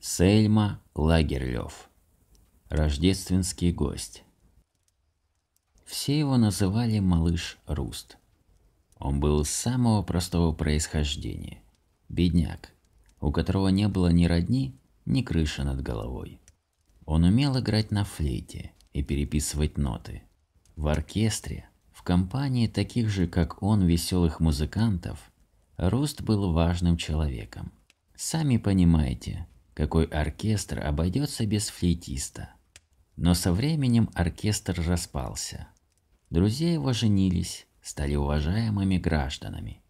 Сельма Лагерлёв. Рождественский гость. Все его называли «малыш Руст». Он был самого простого происхождения. Бедняк, у которого не было ни родни, ни крыши над головой. Он умел играть на флейте и переписывать ноты. В оркестре, в компании таких же, как он, веселых музыкантов, Руст был важным человеком. Сами понимаете, какой оркестр обойдется без флейтиста. Но со временем оркестр распался. Друзья его женились, стали уважаемыми гражданами.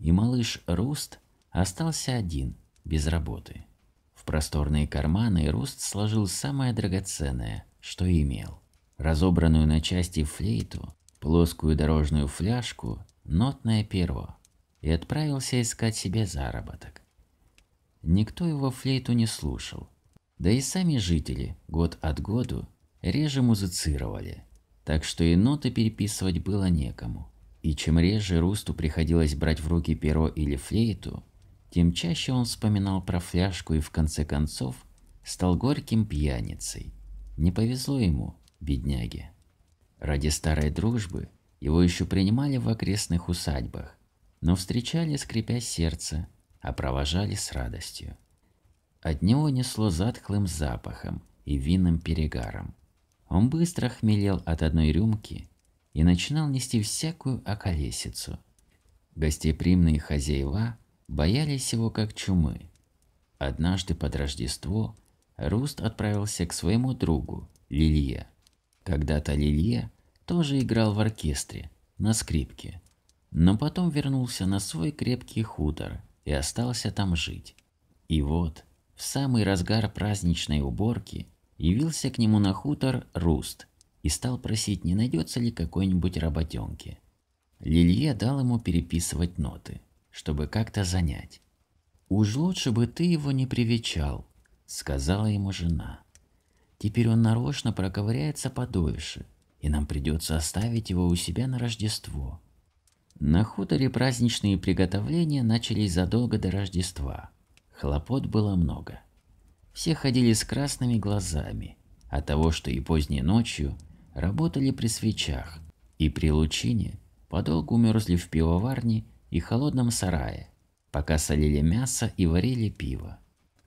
И малыш Руст остался один, без работы. В просторные карманы Руст сложил самое драгоценное, что имел. Разобранную на части флейту, плоскую дорожную фляжку, нотное перо. И отправился искать себе заработок. Никто его флейту не слушал. Да и сами жители год от году реже музицировали, так что и ноты переписывать было некому. И чем реже Русту приходилось брать в руки перо или флейту, тем чаще он вспоминал про фляжку и в конце концов стал горьким пьяницей. Не повезло ему, бедняге. Ради старой дружбы его еще принимали в окрестных усадьбах, но встречали, скрипя сердце, а провожали с радостью. От него несло затхлым запахом и винным перегаром. Он быстро хмелел от одной рюмки и начинал нести всякую околесицу. Гостеприимные хозяева боялись его как чумы. Однажды под Рождество Руст отправился к своему другу, Лилье. Когда-то Лилье тоже играл в оркестре, на скрипке, но потом вернулся на свой крепкий хутор – и остался там жить. И вот, в самый разгар праздничной уборки, явился к нему на хутор Руст и стал просить, не найдется ли какой-нибудь работенки. Лилье дал ему переписывать ноты, чтобы как-то занять. «Уж лучше бы ты его не привечал», — сказала ему жена. «Теперь он нарочно проковыряется подольше, и нам придется оставить его у себя на Рождество. На хуторе праздничные приготовления начались задолго до Рождества. Хлопот было много. Все ходили с красными глазами от того, что и поздней ночью работали при свечах, и при лучине подолгу мерзли в пивоварне и холодном сарае, пока солили мясо и варили пиво.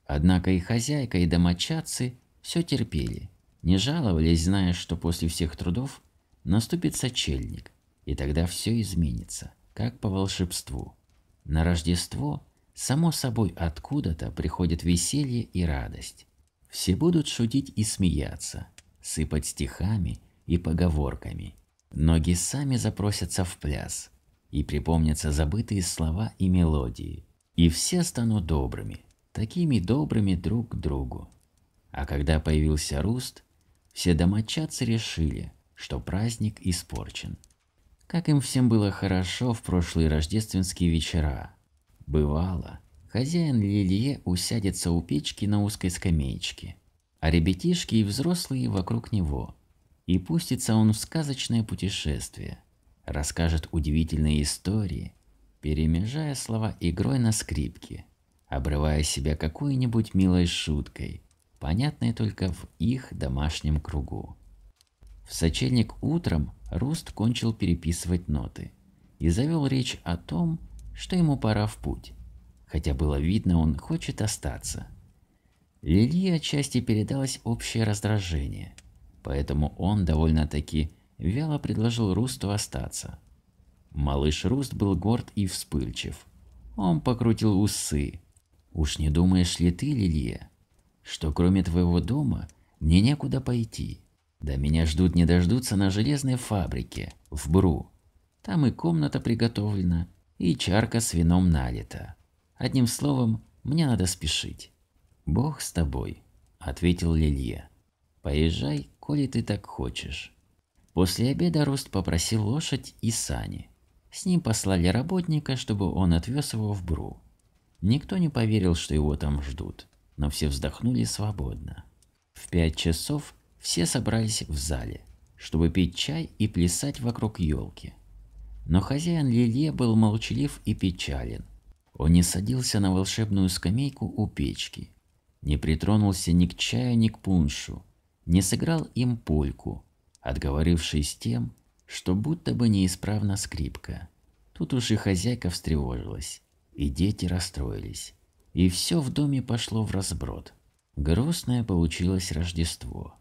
Однако и хозяйка, и домочадцы все терпели, не жаловались, зная, что после всех трудов наступит сочельник – и тогда все изменится, как по волшебству. На Рождество, само собой, откуда-то приходит веселье и радость. Все будут шутить и смеяться, сыпать стихами и поговорками. Ноги сами запросятся в пляс, и припомнятся забытые слова и мелодии. И все станут добрыми, такими добрыми друг к другу. А когда появился Руст, все домочадцы решили, что праздник испорчен. Как им всем было хорошо в прошлые рождественские вечера. Бывало, хозяин Лилье усядется у печки на узкой скамеечке, а ребятишки и взрослые вокруг него. И пустится он в сказочное путешествие, расскажет удивительные истории, перемежая слова игрой на скрипке, обрывая себя какой-нибудь милой шуткой, понятной только в их домашнем кругу. В сочельник утром Руст кончил переписывать ноты и завел речь о том, что ему пора в путь, хотя было видно, он хочет остаться. Лили отчасти передалось общее раздражение, поэтому он довольно-таки вяло предложил Русту остаться. Малыш Руст был горд и вспыльчив. Он покрутил усы. «Уж не думаешь ли ты, Лилия, что кроме твоего дома мне некуда пойти?» Да меня ждут не дождутся на железной фабрике, в Бру. Там и комната приготовлена, и чарка с вином налита. Одним словом, мне надо спешить. «Бог с тобой», – ответил Лилье. «Поезжай, коли ты так хочешь». После обеда Руст попросил лошадь и сани. С ним послали работника, чтобы он отвез его в Бру. Никто не поверил, что его там ждут, но все вздохнули свободно. В пять часов все собрались в зале, чтобы пить чай и плясать вокруг елки. Но хозяин Лилье был молчалив и печален. Он не садился на волшебную скамейку у печки, не притронулся ни к чаю, ни к пуншу, не сыграл им польку, отговорившись тем, что будто бы неисправна скрипка. Тут уж и хозяйка встревожилась, и дети расстроились, и все в доме пошло в разброд. Грустное получилось Рождество.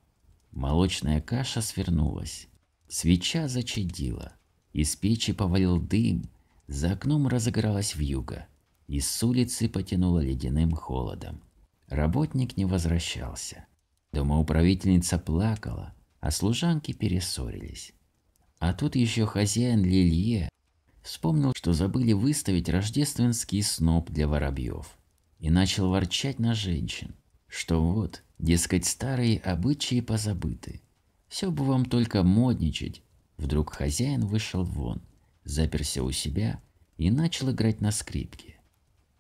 Молочная каша свернулась. Свеча зачадила. Из печи повалил дым. За окном разыгралась вьюга. И с улицы потянуло ледяным холодом. Работник не возвращался. Домоуправительница плакала, а служанки перессорились. А тут еще хозяин Лилье вспомнил, что забыли выставить рождественский сноп для воробьев, и начал ворчать на женщин что вот, дескать, старые обычаи позабыты. Все бы вам только модничать. Вдруг хозяин вышел вон, заперся у себя и начал играть на скрипке.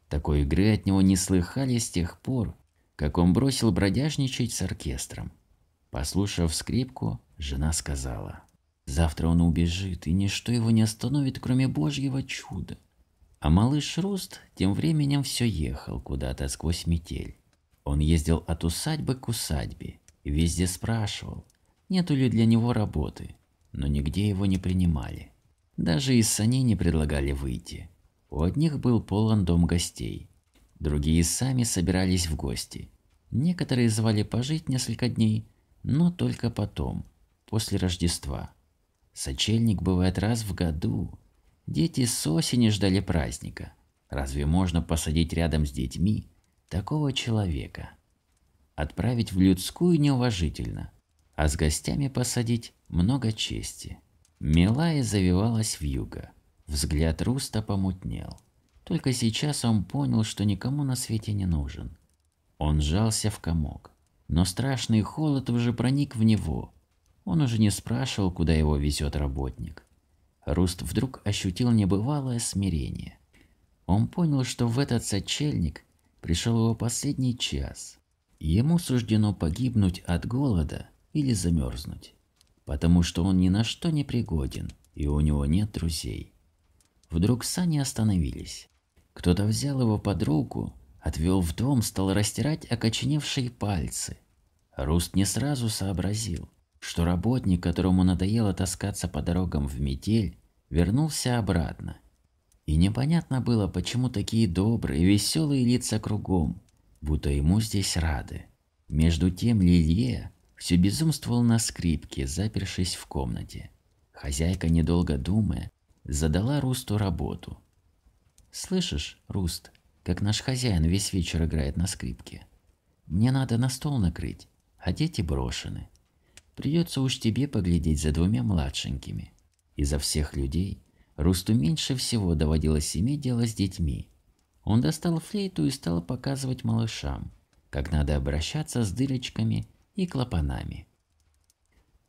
Такой игры от него не слыхали с тех пор, как он бросил бродяжничать с оркестром. Послушав скрипку, жена сказала, «Завтра он убежит, и ничто его не остановит, кроме божьего чуда». А малыш Руст тем временем все ехал куда-то сквозь метель. Он ездил от усадьбы к усадьбе и везде спрашивал, нету ли для него работы, но нигде его не принимали. Даже из саней не предлагали выйти. У одних был полон дом гостей, другие сами собирались в гости. Некоторые звали пожить несколько дней, но только потом, после Рождества. Сочельник бывает раз в году. Дети с осени ждали праздника. Разве можно посадить рядом с детьми такого человека. Отправить в людскую неуважительно, а с гостями посадить много чести. Милая завивалась в юго. Взгляд Руста помутнел. Только сейчас он понял, что никому на свете не нужен. Он сжался в комок. Но страшный холод уже проник в него. Он уже не спрашивал, куда его везет работник. Руст вдруг ощутил небывалое смирение. Он понял, что в этот сочельник Пришел его последний час. Ему суждено погибнуть от голода или замерзнуть, потому что он ни на что не пригоден и у него нет друзей. Вдруг сани остановились. Кто-то взял его под руку, отвел в дом, стал растирать окоченевшие пальцы. Руст не сразу сообразил, что работник, которому надоело таскаться по дорогам в метель, вернулся обратно – и непонятно было, почему такие добрые, веселые лица кругом, будто ему здесь рады. Между тем Лилье все безумствовал на скрипке, запершись в комнате. Хозяйка, недолго думая, задала Русту работу. «Слышишь, Руст, как наш хозяин весь вечер играет на скрипке? Мне надо на стол накрыть, а дети брошены. Придется уж тебе поглядеть за двумя младшенькими. Изо всех людей Русту меньше всего доводилось иметь дело с детьми. Он достал флейту и стал показывать малышам, как надо обращаться с дырочками и клапанами.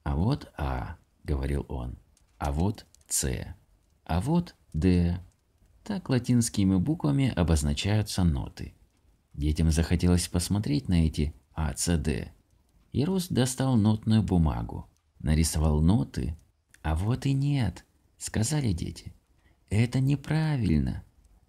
«А вот А», — говорил он, — «а вот С», «а вот Д». Так латинскими буквами обозначаются ноты. Детям захотелось посмотреть на эти А, С, Д. И Рус достал нотную бумагу, нарисовал ноты, а вот и нет — сказали дети. «Это неправильно!»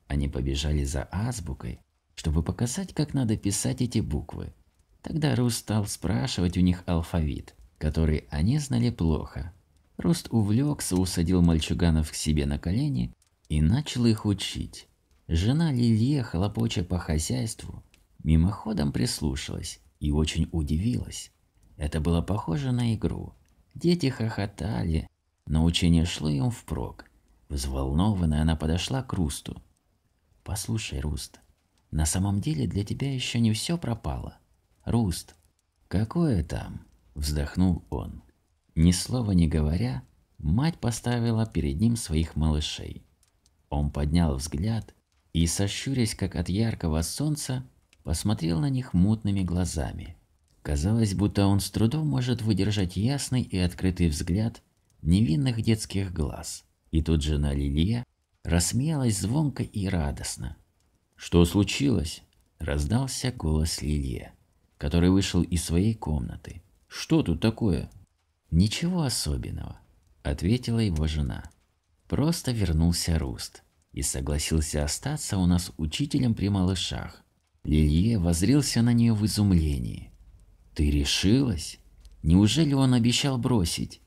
Они побежали за азбукой, чтобы показать, как надо писать эти буквы. Тогда Руст стал спрашивать у них алфавит, который они знали плохо. Руст увлекся, усадил мальчуганов к себе на колени и начал их учить. Жена Лилье хлопоча по хозяйству, мимоходом прислушалась и очень удивилась. Это было похоже на игру. Дети хохотали, но учение шло им впрок. Взволнованная она подошла к Русту. «Послушай, Руст, на самом деле для тебя еще не все пропало. Руст, какое там?» – вздохнул он. Ни слова не говоря, мать поставила перед ним своих малышей. Он поднял взгляд и, сощурясь как от яркого солнца, посмотрел на них мутными глазами. Казалось, будто он с трудом может выдержать ясный и открытый взгляд невинных детских глаз. И тут жена Лилия рассмеялась звонко и радостно. «Что случилось?» – раздался голос Лилия, который вышел из своей комнаты. «Что тут такое?» «Ничего особенного», – ответила его жена. «Просто вернулся Руст и согласился остаться у нас учителем при малышах. Лилье возрился на нее в изумлении. «Ты решилась? Неужели он обещал бросить?»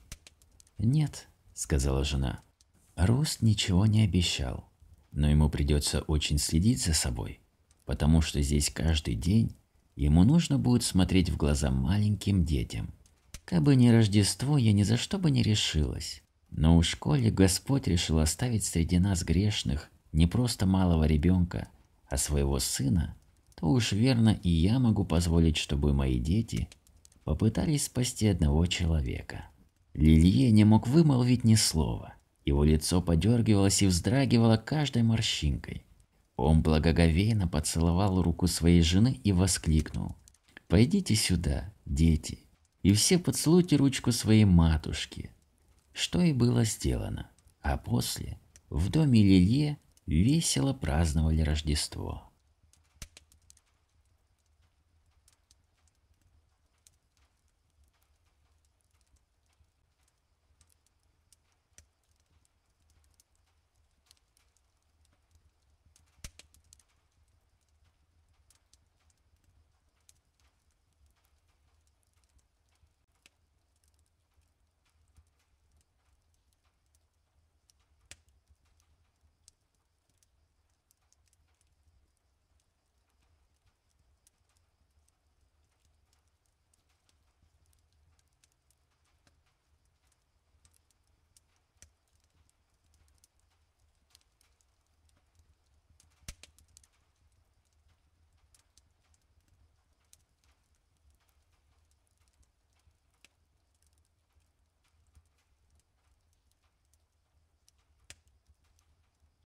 «Нет», – сказала жена. Рост ничего не обещал, но ему придется очень следить за собой, потому что здесь каждый день ему нужно будет смотреть в глаза маленьким детям. Кабы не Рождество, я ни за что бы не решилась. Но у школе Господь решил оставить среди нас грешных не просто малого ребенка, а своего сына, то уж верно и я могу позволить, чтобы мои дети попытались спасти одного человека. Лилье не мог вымолвить ни слова. Его лицо подергивалось и вздрагивало каждой морщинкой. Он благоговейно поцеловал руку своей жены и воскликнул. «Пойдите сюда, дети, и все поцелуйте ручку своей матушки». Что и было сделано. А после в доме Лилье весело праздновали Рождество.